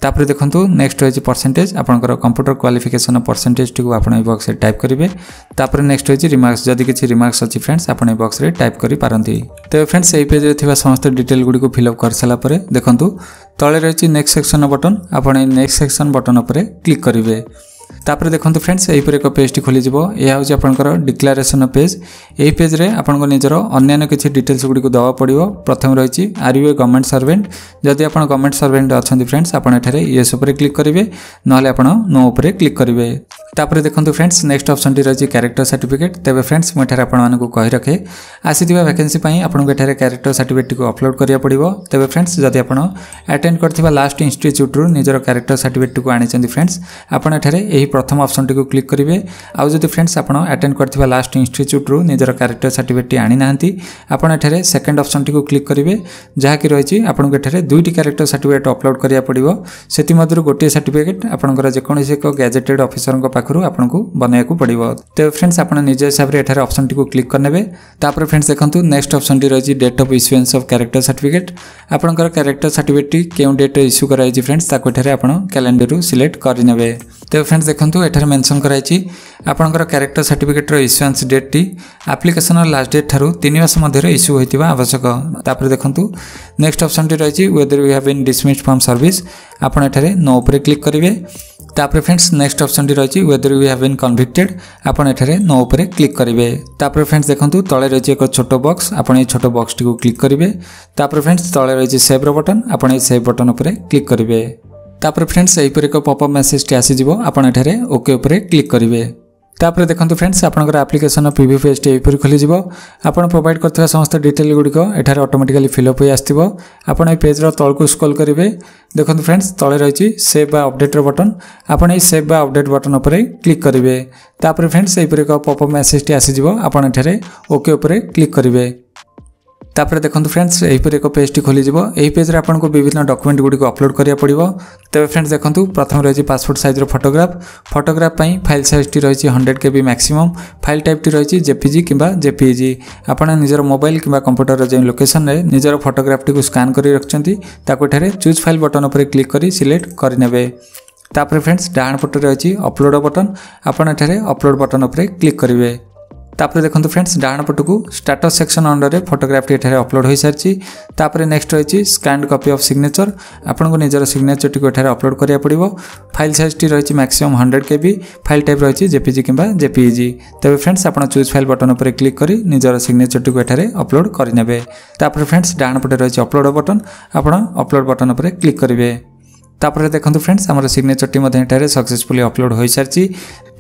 ତାପରେ ଦେଖନ୍ତୁ ନେକ୍ସଟ ରହିଛି ପରସେଣ୍ଟେଜ ଆପଣଙ୍କର କମ୍ପ୍ୟୁଟର କ୍ୱାଲିଫିକେସନ ପରସେଣ୍ଟେଜଟିକୁ ଆପଣ ଏଇ ବକ୍ସରେ ଟାଇପ୍ କରିବେ ତାପରେ ନେକ୍ସଟ ରହିଛି ରିମାର୍କସ୍ ଯଦି କିଛି ରିମାର୍କସ୍ ଅଛି ଫ୍ରେଣ୍ଡସ୍ ଆପଣ ଏ ବକ୍ସରେ ଟାଇପ୍ କରିପାରନ୍ତି ତେବେ ଫ୍ରେଣ୍ଡସ୍ ଏହି ପେଜ୍ରେ ଥିବା ସମସ୍ତ ଡିଟେଲ ଗୁଡ଼ିକୁ ଫିଲ୍ଅପ୍ କରିସାରିଲା ପରେ ଦେଖନ୍ତୁ ତଳେ ରହିଛି ନେକ୍ସଟ ସେକ୍ସନ ବଟନ୍ ଆପଣ ଏଇ ନେକ୍ସଟ ସେକ୍ସନ ବଟନ୍ ଉପରେ କ୍ଲିକ୍ କରିବେ ତାପରେ ଦେଖନ୍ତୁ ଫ୍ରେଣ୍ଡସ୍ ଏହିପରି ଏକ ପେଜ୍ଟି ଖୋଲିଯିବ ଏହା ହେଉଛି ଆପଣଙ୍କର ଡିକ୍ଲାରେସନ୍ ପେଜ୍ ଏହି ପେଜ୍ରେ ଆପଣଙ୍କ ନିଜର ଅନ୍ୟାନ୍ୟ କିଛି ଡିଟେଲ୍ସ ଗୁଡ଼ିକୁ ଦେବାକୁ ପଡ଼ିବ ପ୍ରଥମେ ରହିଛି are you a government servant ଯଦି ଆପଣ ଗଭର୍ଣ୍ଣମେଣ୍ଟ ସର୍ଭେଣ୍ଟ ଅଛନ୍ତି ଫ୍ରେଣ୍ଡସ୍ ଆପଣ ଏଠାରେ ୟେସ୍ ଉପରେ କ୍ଲିକ୍ କରିବେ ନହେଲେ ଆପଣ ନୋ ଉପରେ କ୍ଲିକ୍ କରିବେ ତାପରେ ଦେଖନ୍ତୁ ଫ୍ରେଣ୍ଡସ୍ ନେକ୍ସଟ ଅପସନ୍ଟି ରହିଛି କ୍ୟାରେକ୍ଟର ସାର୍ଟିଫିକେଟ୍ ତେବେ ଫ୍ରେଣ୍ଡସ୍ ମୁଁ ଏଠାରେ ଆପଣମାନଙ୍କୁ କହି ରଖେ ଆସିଥିବା ଭ୍ୟାକେନ୍ସି ପାଇଁ ଆପଣଙ୍କୁ ଏଠାରେ କ୍ୟାରେକ୍ଟର ସାର୍ଟିଫିକେଟ୍ଟିକୁ ଅପଲୋଡ଼ କରିବାକୁ ପଡ଼ିବ ତେବେ ଫ୍ରେଣ୍ଡସ୍ ଯଦି ଆପଣ ଆଟେଣ୍ଡ କରିଥିବା ଲାଷ୍ଟ ଇନଷ୍ଟିଚ୍ୟୁଟ୍ରୁ ନିଜର କ୍ୟାରେକ୍ଟର ସାର୍ଟିଫିକେଟ୍ଟିକୁ ଆଣିଛନ୍ତି ଫ୍ରେଣ୍ଡସ୍ ଆପଣ ଏଠାରେ ଏହି ପ୍ରଥମ ଅପସନଟିକୁ କ୍ଲିକ୍ କରିବେ ଆଉ ଯଦି ଫ୍ରେଣ୍ଡସ୍ ଆପଣ ଆଟେଣ୍ଡ କରିଥିବା ଲାଷ୍ଟ ଇନଷ୍ଟିଚ୍ୟୁଟ୍ରୁ ନିଜର କ୍ୟାରେକ୍ଟର ସାର୍ଟିଫିକେଟ୍ଟି ଆଣିନାହାନ୍ତି ଆପଣ ଏଠାରେ ସେକେଣ୍ଡ ଅପସନଟିକୁ କ୍ଲିକ୍ କରିବେ ଯାହାକି ରହିଛି ଆପଣଙ୍କୁ ଏଠାରେ ଦୁଇଟି କ୍ୟାରେକ୍ଟର ସାର୍ଟିଫିକେଟ୍ ଅପଲୋଡ଼ କରିବାକୁ ପଡ଼ିବ ସେଥିମଧ୍ୟରୁ ଗୋଟିଏ ସାର୍ଟିଫିକେଟ୍ ଆପଣଙ୍କର ଯେକୌଣସି ଏକ ଗ୍ୟାଜେଟେଡ୍ ଅଫିସରଙ୍କ ପାଖରୁ ଆପଣଙ୍କୁ ବନେଇବାକୁ ପଡ଼ିବ ତେବେ ଫ୍ରେଣ୍ଡସ୍ ଆପଣ ନିଜ ହିସାବରେ ଏଠାରେ ଅପସନଟିକୁ କ୍ଲିକ୍ କରିନେବେ ତାପରେ ଫ୍ରେଣ୍ଡସ୍ ଦେଖନ୍ତୁ ନେକ୍ସଟ ଅପସନଟି ରହିଛି date of issuance of character certificate ଆପଣଙ୍କର କ୍ୟାରେକ୍ଟର ସାର୍ଟିଫିକେଟ୍ଟି କେଉଁ ଡେଟ୍ରେ ଇସ୍ୟୁ କରାଯାଇଛି ଫ୍ରେଣ୍ଡସ୍ ତାକୁ ଏଠାରେ ଆପଣ କ୍ୟାଲେଣ୍ଡରରୁ ସିଲେକ୍ଟ କରିନେବେ ତେବେ ଫ୍ରେଣ୍ଡସ୍ ডকুমেন্টস দেখুন এখানে মেনশন করা হয়েছে আপনার ক্যারেক্টর সার্টিফিকেটর ইস্যুয়ান্স ডেটটি আপ্লিকেশনর লাস্ট ডেট ঠার তিন মাস মধ্যে ইস্যু হয়ে আবশ্যক তাপরে দেখুন নেক্সট অপসনটি রয়েছে whether you have been dismissed from service আপনার এখানে নো উপরে ক্লিক করবে তাপরে ফ্রেন্ডস নেক্সট অপসনটি রয়েছে whether you have been convicted আপনার এখানে নো উপরে ক্লিক করবে তাপরে ফ্রেন্ডস দেখুন তলে রয়েছে এক ছোট বক্স আপনার এই ছোট বক্সটি ক্লিক করবে তাপরে ফ্রেন্ডস তলে রয়েছে সেভ্র বটন আপনার এই সেভ বটন উপরে ক্লিক করবে ତାପରେ ଫ୍ରେଣ୍ଡସ୍ ଏହିପରି ଏକ ପପ୍ ମେସେଜଟି ଆସିଯିବ ଆପଣ ଏଠାରେ ଓକେ ଉପରେ କ୍ଲିକ୍ କରିବେ ତାପରେ ଦେଖନ୍ତୁ ଫ୍ରେଣ୍ଡସ୍ ଆପଣଙ୍କର ଆପ୍ଲିକେସନ୍ର ପିଭି ପେଜ୍ଟି ଏହିପରି ଖୋଲିଯିବ ଆପଣ ପ୍ରୋଭାଇଡ଼ କରିଥିବା ସମସ୍ତ ଡିଟେଲ୍ ଗୁଡ଼ିକ ଏଠାରେ ଅଟୋମେଟିକାଲି ଫିଲ୍ଅପ୍ ହୋଇ ଆସିଥିବ ଆପଣ ଏହି ପେଜ୍ର ତଳକୁ ସ୍କ୍ରୋଲ୍ କରିବେ ଦେଖନ୍ତୁ ଫ୍ରେଣ୍ଡସ୍ ତଳେ ରହିଛି ସେଭ୍ ବା ଅପଡ଼େଟ୍ର ବଟନ୍ ଆପଣ ଏହି ସେଭ୍ ବା ଅପଡ଼େଟ୍ ବଟନ୍ ଉପରେ କ୍ଲିକ୍ କରିବେ ତାପରେ ଫ୍ରେଣ୍ଡସ୍ ଏହିପରି ଏକ ପପ୍ ମେସେଜଟି ଆସିଯିବ ଆପଣ ଏଠାରେ ଓକେ ଉପରେ କ୍ଲିକ୍ କରିବେ ତାପରେ ଦେଖନ୍ତୁ ଫ୍ରେଣ୍ଡସ୍ ଏହିପରି ଏକ ପେଜ୍ଟି ଖୋଲିଯିବ ଏହି ପେଜ୍ରେ ଆପଣଙ୍କୁ ବିଭିନ୍ନ ଡକୁମେଣ୍ଟ ଗୁଡ଼ିକୁ ଅପଲୋଡ଼ କରିବାକୁ ପଡ଼ିବ ତେବେ ଫ୍ରେଣ୍ଡସ୍ ଦେଖନ୍ତୁ ପ୍ରଥମେ ରହିଛି ପାସପୋର୍ଟ ସାଇଜ୍ର ଫଟୋଗ୍ରାଫ ଫଟୋଗ୍ରାଫ ପାଇଁ ଫାଇଲ୍ ସାଇଜ୍ଟି ରହିଛି ହଣ୍ଡ୍ରେଡ଼ କେବି ମ୍ୟାକ୍ସିମମ୍ ଫାଇଲ୍ ଟାଇପ୍ଟି ରହିଛି ଜେପିଜି କିମ୍ବା ଜେପିଇଜି ଆପଣ ନିଜର ମୋବାଇଲ୍ କିମ୍ବା କମ୍ପ୍ୟୁଟରର ଯେଉଁ ଲୋକେସନରେ ନିଜର ଫଟୋଗ୍ରାଫଟିକୁ ସ୍କାନ୍ କରି ରଖିଛନ୍ତି ତାକୁ ଏଠାରେ ଚୁଜ୍ ଫାଇଲ୍ ବଟନ୍ ଉପରେ କ୍ଲିକ୍ କରି ସିଲେକ୍ଟ କରିନେବେ ତାପରେ ଫ୍ରେଣ୍ଡସ୍ ଡାହାଣ ପଟରେ ଅଛି ଅପଲୋଡ଼ ବଟନ୍ ଆପଣ ଏଠାରେ ଅପଲୋଡ଼ ବଟନ୍ ଉପରେ କ୍ଲିକ୍ କରିବେ তাপরে দেখুন ফ্রেন্ডস ডাহাণ পটকু স্টাটস সেকশন অন্ডরে ফটোগ্রাফটি এখানে অপলোড হয়ে সারিছি তাপরে নেক্সট রয়েছে স্ক্যান্ড কপি অফ সিগনেচর আপনার নিজের সিগনেচরটি এখানে অপলোড করা পড়ব ফাইল সাইজটি রয়েছে maximum hundred KB file type রয়েছে জেপিজি কিংবা জেপিইজি তবে ফ্রেন্ডস আপনার চুজ ফাইল বটন উপরে ক্লিক করে নিজের সিগনেচরটি এখানে অপলোড করে নেবে তাপরে ফ্রেন্ডস ডাহাণ পটে রয়েছে অপলোড বটন আপনার অপলোড বটন উপরে ক্লিক করবে তাপরে দেখুন ফ্রেন্ডস আমার সিগনেচরটি এখানে সকসেসফুলি অপলোড হয়ে সারিছি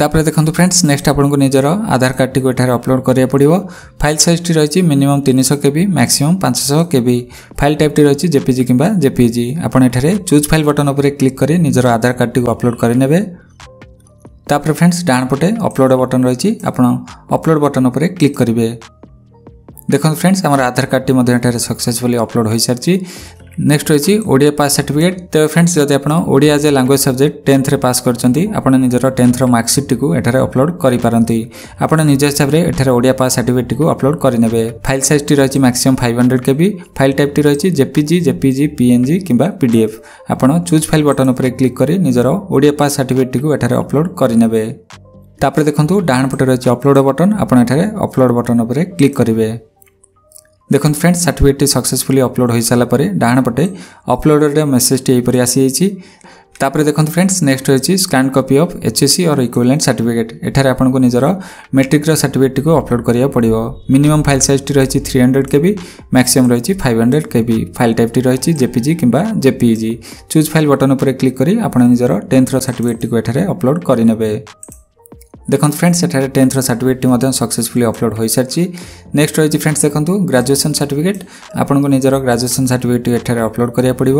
তাপরে দেখুন ফ্রেন্ডস নেক্সট আপনার নিজের আধার কার্ডটি এখানে অপলোড করা পড়ব ফাইল সাইজটি রয়েছে মিনিমম তিনশো কেবি ম্যাক্সিমম পাঁচশহ কেবি ফাইল টাইপটি রয়েছে জেপিজি কিংবা জেপিজি আপনার এখানে চুজ ফাইল বটন উপরে ক্লিক করে নিজের আধার কার্ডটি অপলোড করে নেবে তাপরে ফ্রেন্ডস ডানপটে অপলোড বটন রয়েছে আপনার অপলোড বটন উপরে ক্লিক করবে দেখুন ফ্রেন্ডস আমার আধার কার্ডটি এখানে সকসেসফুলি অপলোড হয়ে সারিছি নেক্সট রয়েছে ওড়িয়া পাସ୍ ସାର୍ଟିଫିକେଟ୍ ତ ଫ୍ରେଣ୍ଡସ୍ ଯଦି ଆପଣ Odia as a language subject ଟେନ୍ଥରେ ପାସ୍ କରିଛନ୍ତି ଆପଣ ନିଜର ଟେନ୍ଥର ମାର୍କସିଟ୍ଟିକୁ ଏଠାରେ ଅପଲୋଡ଼ କରିପାରନ୍ତି ଆପଣ ନିଜ ହିସାବରେ ଏଠାରେ ଓଡ଼ିଆ ପାସ୍ ସାର୍ଟିଫିକେଟ୍ଟିକୁ ଅପଲୋଡ଼ କରିନେବେ ଫାଇଲ୍ ସାଇଜ୍ଟି ରହିଛି maximum five hundred KB file ଟାଇପ୍ଟି ରହିଛି ଜେପିଜି ଜେପିଜି ପିଏନ୍ଜି କିମ୍ବା ପିଡିଏଫ୍ ଆପଣ ଚୁଜ୍ ଫାଇଲ୍ ବଟନ୍ ଉପରେ କ୍ଲିକ୍ କରି ନିଜର ଓଡ଼ିଆ ପାସ୍ ସାର୍ଟିଫିକେଟ୍ଟିକୁ ଏଠାରେ ଅପଲୋଡ଼ କରିନେବେ ତାପରେ ଦେଖନ୍ତୁ ଡାହାଣ ପଟେ ରହିଛି ଅପଲୋଡ଼ ବଟନ୍ ଆପଣ ଏଠାରେ ଅପଲୋଡ଼ ବଟନ୍ ଉପରେ କ୍ଲିକ୍ କରିବେ দেখুন ফ্রেন্ডস সার্টিফিকেটটি সকসেসফুলি অপলোড হয়ে সারা পরে ডাহাণ পটে অপলোডেড মেসেজটি এইপরি আসিযাই তাপরে দেখুন ফ্রেন্ডস নেক্সট রয়েছে scan copy of HSC or equivalent certificate এখানে আপনার নিজের মেট্রিক্র সার্টিফিকেটটি অপলোড করা পড়ব মিনিমম ফাইল সাইজটি রয়েছে থ্রি হন্ড্রেড কেবি ম্যাক্সিমম রয়েছে ফাইভ হন্ড্রেড কেবি ফাইল টাইপটি রয়েছে জেপিজি কিংবা জেপিইজি চুজ ফাইল বটন উপরে ক্লিক করে আপনার নিজের টেন্থর সার্টিফিকেটটি এখানে অপলোড করে নেবে দেখুন ফ্রেন্ডস এখানে টেন্থর সার্টিফিকেটটি মধ্যে সকসেসফুলি অপলোড হয়ে সারিছি নেক্সট রয়েছে ফ্রেন্ডস দেখুন গ্রাজুয়েসন সার্টিফিকেট আপনার নিজের গ্রাজুয়েসন সার্টিফিকেট এখানে অপলোড করা পড়ব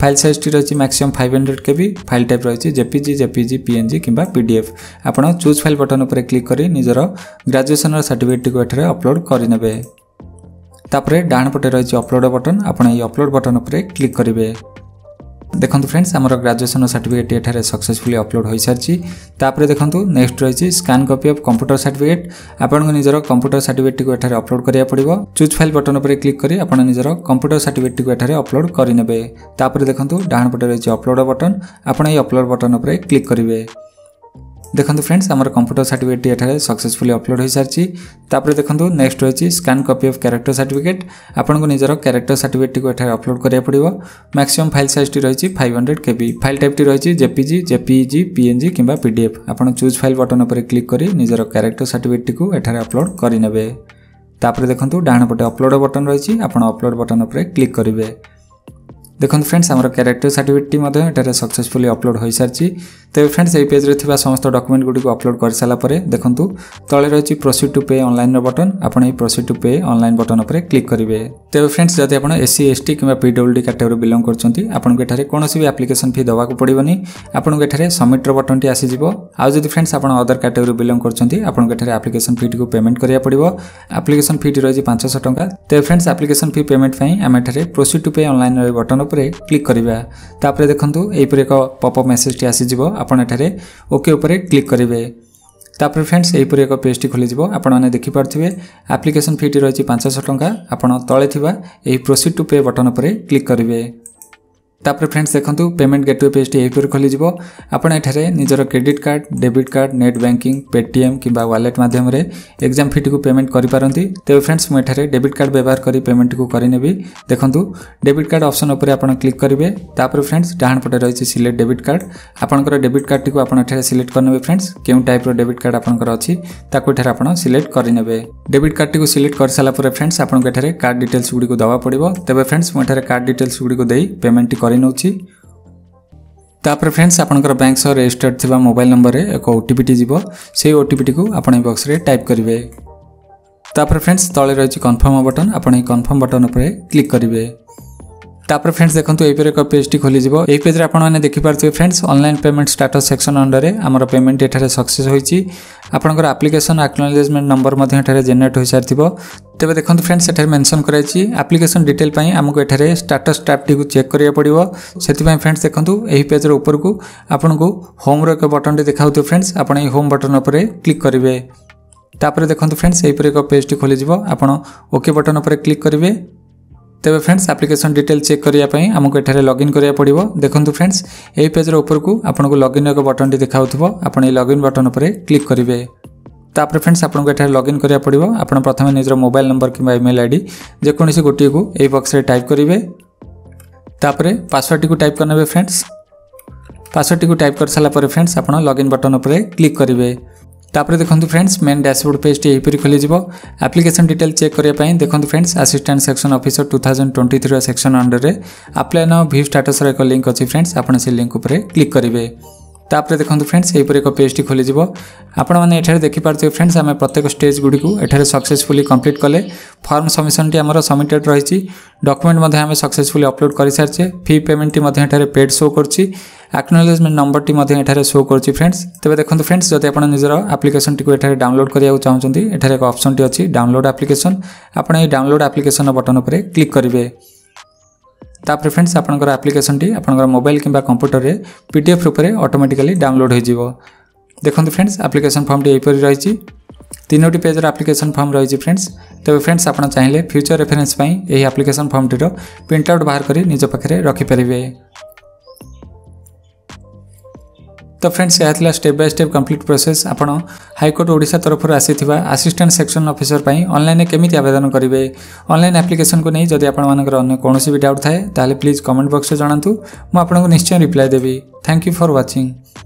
ফাইল সাইজটি রয়েছে maximum five hundred KB file type রয়েছে জেপিজি জেপিজি পিএনজি কিংবা পিডিএফ আপনার চুজ ফাইল বটন উপরে ক্লিক করে নিজের গ্রাজুয়েসনর সার্টিফিকেটটি এখানে অপলোড করে নেবে তাপরে ডান পটে রয়েছে অপলোড বটন আপনার এই অপলোড বটন উপরে ক্লিক করবে ଦେଖନ୍ତୁ ଫ୍ରେଣ୍ଡସ୍ ଆମର ଗ୍ରାଜୁଏସନ୍ର ସାର୍ଟିଫିକେଟ୍ ଏଠାରେ ସକ୍ସେସଫୁଲି ଅପଲୋଡ଼ ହୋଇସାରିଛି ତାପରେ ଦେଖନ୍ତୁ ନେକ୍ସଟ ରହିଛି scan copy of computer certificate ଆପଣଙ୍କୁ ନିଜର କମ୍ପ୍ୟୁଟର ସାର୍ଟିଫିକେଟ୍ଟିକୁ ଏଠାରେ ଅପଲୋଡ଼ କରିବାକୁ ପଡ଼ିବ ଚୁଜ୍ ଫାଇଲ୍ ବଟନ୍ ଉପରେ କ୍ଲିକ୍ କରି ଆପଣ ନିଜର କମ୍ପ୍ୟୁଟର ସାର୍ଟିଫିକେଟ୍ଟିକୁ ଏଠାରେ ଅପଲୋଡ଼ କରିନେବେ ତାପରେ ଦେଖନ୍ତୁ ଡାହାଣ ପଟେ ରହିଛି ଅପଲୋଡ଼ ବଟନ୍ ଆପଣ ଏହି ଅପଲୋଡ଼ ବଟନ୍ ଉପରେ କ୍ଲିକ୍ କରିବେ দেখুন ফ্রেন্ডস আমার কম্পুটর সার্টিফিকেটটি এখানে সকসেসফুলি অপলোড হয়ে সারিছি তাপরে দেখুন নেক্সট রয়েছে scan copy of character certificate আপনার নিজের ক্যারেক্টর সার্টিফিকেটটি এখানে অপলোড করা পড়ব ম্যাক্সিমম ফাইল সাইজটি রয়েছে ফাইভ হন্ড্রেড কেবি ফাইল টাইপটি রয়েছে জেপিজি জেপিজি পিএনজি কিংবা পিডিএফ আপনার চুজ ফাইল বটন উপরে ক্লিক করে নিজের ক্যারেক্টর সার্টিফিকেটটি এখানে অপলোড করে নেবে তাপরে দেখুন ডাহাণ পটে অপলোড বটন রয়েছে আপনার অপলোড বটন উপরে ক্লিক করবে দেখুন ফ্রেন্ডস আমার ক্যারেক্টর সার্টিফিকেটটি মধ্যে এটার সকসেসফুলি অপলোড হয়ে সারিছি তবে ফ্রেন্ডস এই পেজরে থাকা সমস্ত ডকুমেন্ট গুড়ি অপলোড করে সারা পরে দেখুন তলে রয়েছে প্রোসিড টু পে অনলাইনর বটন আপনার এই proceed to pay online button উপরে ক্লিক করবে তবে ফ্রেন্ডস যদি আপনার এসসি এসটি কিংবা পিডব্লুডি ক্যাটেগরি বিলং করছেন আপনার এখানে কোণী বি আপ্লিকেসন ফি দেওয়া পড়বনি আপনার এখানে সবমিটর বটনটি আসিযোগ আউ যদি ফ্রেন্ডস আপনার অদর ক্যাটেগরি বিলং করছেন আপনার এখানে আপ্লিকেসন ফিটি পেমেন্ট করা পড়ব আপ্লিকেসন ফিটি রয়েছে পাঁচশহ টঙ্কা তবে ফ্রেন্ডস আপ্লিকেসন ফি পেমেন্ট পাই আমি এখানে proceed to pay online button ଉପରେ କ୍ଲିକ୍ କରିବା ତାପରେ ଦେଖନ୍ତୁ ଏହିପରି ଏକ ପପଅପ୍ ମେସେଜଟି ଆସିଯିବ ଆପଣ ଏଠାରେ ଓକେ ଉପରେ କ୍ଲିକ୍ କରିବେ ତାପରେ ଫ୍ରେଣ୍ଡସ୍ ଏହିପରି ଏକ ପେଜ୍ଟି ଖୋଲିଯିବ ଆପଣମାନେ ଦେଖିପାରୁଥିବେ ଆପ୍ଲିକେସନ୍ ଫିଟି ରହିଛି ପାଞ୍ଚଶହ ଟଙ୍କା ଆପଣ ତଳେ ଥିବା ଏହି ପ୍ରୋସିଡ଼ ଟୁ ପେ ବଟନ୍ ଉପରେ କ୍ଲିକ୍ କରିବେ ତାପରେ ଫ୍ରେଣ୍ଡସ୍ ଦେଖନ୍ତୁ ପେମେଣ୍ଟ ଗେଟୱେ ପେଜ୍ଟି ଏହିପରି ଖୋଲିଯିବ ଆପଣ ଏଠାରେ ନିଜର credit card debit card net banking Paytm କିମ୍ବା ୱାଲେଟ୍ ମାଧ୍ୟମରେ ଏକ୍ଜାମ୍ ଫିଟିକୁ ପେମେଣ୍ଟ କରିପାରନ୍ତି ତେବେ ଫ୍ରେଣ୍ଡସ୍ ମୁଁ ଏଠାରେ ଡେବିଟ୍ କାର୍ଡ଼ ବ୍ୟବହାର କରି ପେମେଣ୍ଟଟିକୁ କରିନେବି ଦେଖନ୍ତୁ ଡେବିଟ୍ କାର୍ଡ଼ ଅପସନ୍ ଉପରେ ଆପଣ କ୍ଲିକ୍ କରିବେ ତାପରେ ଫ୍ରେଣ୍ଡସ୍ ଡାହାଣ ପଟେ ରହିଛି ସିଲେକ୍ଟ ଡେବିଟ୍ କାର୍ଡ଼ ଆପଣଙ୍କର ଡେବିଟ୍ କାର୍ଡ଼ଟିକୁ ଆପଣ ଏଠାରେ ସିଲେକ୍ଟ କରିନେବେ ଫ୍ରେଣ୍ଡସ୍ କେଉଁ ଟାଇପ୍ର ଡେବିଟ୍ କାର୍ଡ଼ ଆପଣଙ୍କର ଅଛି ତାକୁ ଏଠାରେ ଆପଣ ସିଲେକ୍ଟ କରିନେବେ ଡେବିଟ୍ କାର୍ଡ଼ଟିକୁ ସିଲେକ୍ଟ କରିସାରିଲା ପରେ ଫ୍ରେଣ୍ଡସ୍ ଆପଣଙ୍କୁ ଏଠାରେ କାର୍ଡ଼ ଡିଟେଲ୍ସ ଗୁଡ଼ିକୁ ଦେବାକୁ ପଡ଼ିବ ତେବେ ଫ୍ରେଣ୍ଡସ୍ ମୁଁ ଏଠାରେ କାର୍ଡ଼ ଡିଟେଲ୍ସ ଗୁଡ଼ିକୁ ଦେଇ ପେମେଣ୍ଟଟି କରି ନେଉଛି ତାପରେ ଫ୍ରେଣ୍ଡସ୍ ଆପଣଙ୍କର ବ୍ୟାଙ୍କ ସହ ରେଜିଷ୍ଟର୍ଡ଼ ଥିବା ମୋବାଇଲ୍ ନମ୍ବରରେ ଏକ ଓ ଟି ପିଟି ଯିବ ସେହି ଓ ଟି ପିଟିକୁ ଆପଣ ଏ ବକ୍ସରେ ଟାଇପ୍ କରିବେ ତାପରେ ଫ୍ରେଣ୍ଡସ୍ ତଳେ ରହିଛି କନଫର୍ମ ବଟନ୍ ଆପଣ ଏହି କନଫର୍ମ ବଟନ୍ ଉପରେ କ୍ଲିକ୍ କରିବେ ତାପରେ ଫ୍ରେଣ୍ଡସ୍ ଦେଖନ୍ତୁ ଏହିପରି ଏକ ପେଜ୍ଟି ଖୋଲିଯିବ ଏହି ପେଜ୍ରେ ଆପଣମାନେ ଦେଖିପାରୁଥିବେ friends online payment status section ଅଣ୍ଡରରେ ଆମର ପେମେଣ୍ଟ ଏଠାରେ ସକ୍ସେସ୍ ହୋଇଛି ଆପଣଙ୍କର ଆପ୍ଲିକେସନ୍ ଆକ୍ନୋଲେଜମେଣ୍ଟ ନମ୍ବର ମଧ୍ୟ ଏଠାରେ ଜେନେରେଟ୍ ହୋଇସାରିଥିବ ତେବେ ଦେଖନ୍ତୁ ଫ୍ରେଣ୍ଡସ୍ ଏଠାରେ ମେନସନ୍ କରାଯାଇଛି ଆପ୍ଲିକେସନ୍ ଡିଟେଲ୍ ପାଇଁ ଆମକୁ ଏଠାରେ ଷ୍ଟାଟସ୍ ଟ୍ୟାବ୍ଟିକୁ ଚେକ୍ କରିବାକୁ ପଡ଼ିବ ସେଥିପାଇଁ ଫ୍ରେଣ୍ଡସ୍ ଦେଖନ୍ତୁ ଏହି ପେଜ୍ର ଉପରକୁ ଆପଣଙ୍କୁ ହୋମ୍ର ଏକ ବଟନ୍ଟି ଦେଖାଉଥିବ ଫ୍ରେଣ୍ଡସ୍ ଆପଣ ଏହି ହୋମ୍ ବଟନ୍ ଉପରେ କ୍ଲିକ୍ କରିବେ ତାପରେ ଦେଖନ୍ତୁ ଫ୍ରେଣ୍ଡସ୍ ଏହିପରି ଏକ ପେଜ୍ଟି ଖୋଲିଯିବ ଆପଣ ଓକେ ବଟନ୍ ଉପରେ କ୍ଲିକ୍ କରିବେ ତେବେ ଫ୍ରେଣ୍ଡସ୍ ଆପ୍ଲିକେସନ୍ ଡିଟେଲ୍ ଚେକ୍ କରିବା ପାଇଁ ଆମକୁ ଏଠାରେ ଲଗ୍ଇନ୍ କରିବାକୁ ପଡ଼ିବ ଦେଖନ୍ତୁ ଫ୍ରେଣ୍ଡସ୍ ଏହି ପେଜ୍ର ଉପରକୁ ଆପଣଙ୍କୁ ଲଗ୍ଇନ୍ର ଏକ ବଟନ୍ଟି ଦେଖାଉଥିବ ଆପଣ ଏହି ଲଗ୍ଇନ୍ ବଟନ୍ ଉପରେ କ୍ଲିକ୍ କରିବେ তাপরে ফ্রেন্ডস আপনার এখানে লগ ইন করা পড়ব আপনার প্রথমে নিজের মোবাইল নম্বর কিংবা ইমেল আইডি যেকোন গোটিয়ে এই বক্সরে টাইপ করবে তাপরে পাসওয়ার্ডটি টাইপ করে নেবে ফ্রেন্ডস পাসওয়ার্ডটি টাইপ করে সারা পরে ফ্রেন্ডস আপনার লগ ইন বটন উপরে ক্লিক করবে তাপরে দেখুন ফ্রেন্ডস মেন ড্যাশবোর্ড পেজটি এইপরি খোলিযোগ আপ্লিকেসন ডিটেল চেক করা দেখুন friends assistant section officer two thousand twenty three section অন্ডরের আপ্লাই নাও ভিভ স্টাটসর এক লিঙ্ক অছি ফ্রেন্ডস আপনার সেই লিঙ্ক উপরে ক্লিক করবে ତାପରେ ଦେଖନ୍ତୁ ଫ୍ରେଣ୍ଡସ୍ ଏହିପରି ଏକ ପେଜ୍ଟି ଖୋଲିଯିବ ଆପଣମାନେ ଏଠାରେ ଦେଖିପାରୁଥିବେ ଫ୍ରେଣ୍ଡସ୍ ଆମେ ପ୍ରତ୍ୟେକ ଷ୍ଟେଜ୍ ଗୁଡ଼ିକୁ ଏଠାରେ ସକ୍ସେସଫୁଲି କମ୍ପ୍ଲିଟ୍ କଲେ ଫର୍ମ ସବମିସନଟି ଆମର ସବମିଟେଡ୍ ରହିଛି ଡକୁମେଣ୍ଟ ମଧ୍ୟ ଆମେ ସକ୍ସେସଫୁଲି ଅପଲୋଡ଼ କରିସାରିଛେ ଫି ପେମେଣ୍ଟଟି ମଧ୍ୟ ଏଠାରେ ପେଡ୍ ଶୋ କରୁଛି ଆକ୍ନୋଲେଜମେଣ୍ଟ ନମ୍ବରଟି ମଧ୍ୟ ଏଠାରେ ଶୋ କରୁଛି ଫ୍ରେଣ୍ଡସ୍ ତେବେ ଦେଖନ୍ତୁ ଫ୍ରେଣ୍ଡସ୍ ଯଦି ଆପଣ ନିଜର ଆପ୍ଲିକେସନଟିକୁ ଏଠାରେ ଡାଉନଲୋଡ଼ କରିବାକୁ ଚାହୁଁଛନ୍ତି ଏଠାରେ ଏକ ଅପସନଟି ଅଛି ଡାଉନଲୋଡ଼ ଆପ୍ଲିକେସନ ଆପଣ ଏହି ଡାଉନଲୋଡ଼ ଆପ୍ଲିକେସନର ବଟନ ଉପରେ କ୍ଲିକ୍ କରିବେ তাপরে ফ্রেন্ডস আপনার আপ্লিকেসনটি আপনার মোবাইল কিংবা কম্পুটরের পিডিএফ রূপে অটোমেটিকালি ডাউনলোড হয়ে যাব দেখুন ফ্রেন্ডস আপ্লিকেসন ফর্মটি এইপরি রয়েছে তিনোটি পেজর আপ্লিকেসন ফর্ম রয়েছে ফ্রেন্ডস তবে ফ্রেন্ডস আপনার চাইলে ফ্যুচর রেফরেন্স এই আপ্লিকেসন ফর্মটির প্রিন্ট আউট বাহার করে নিজ পাখে রখিপারে तो फ्रेंड्स यह step by step complete process आपड़ हाईकोर्ट ओडा तरफ आसी आसीस्टाट सेक्शन अफिसर पर अनलाइन केमी आवेदन करेंगे अनलाइन आप्लिकेसन को नहीं जदि आपर अन्य कौन भी डाउट थाए प्लीज कमेंट बक्स में जहां मुझे निश्चय रिप्लाई देवी थैंक यू फर व्वाचिंग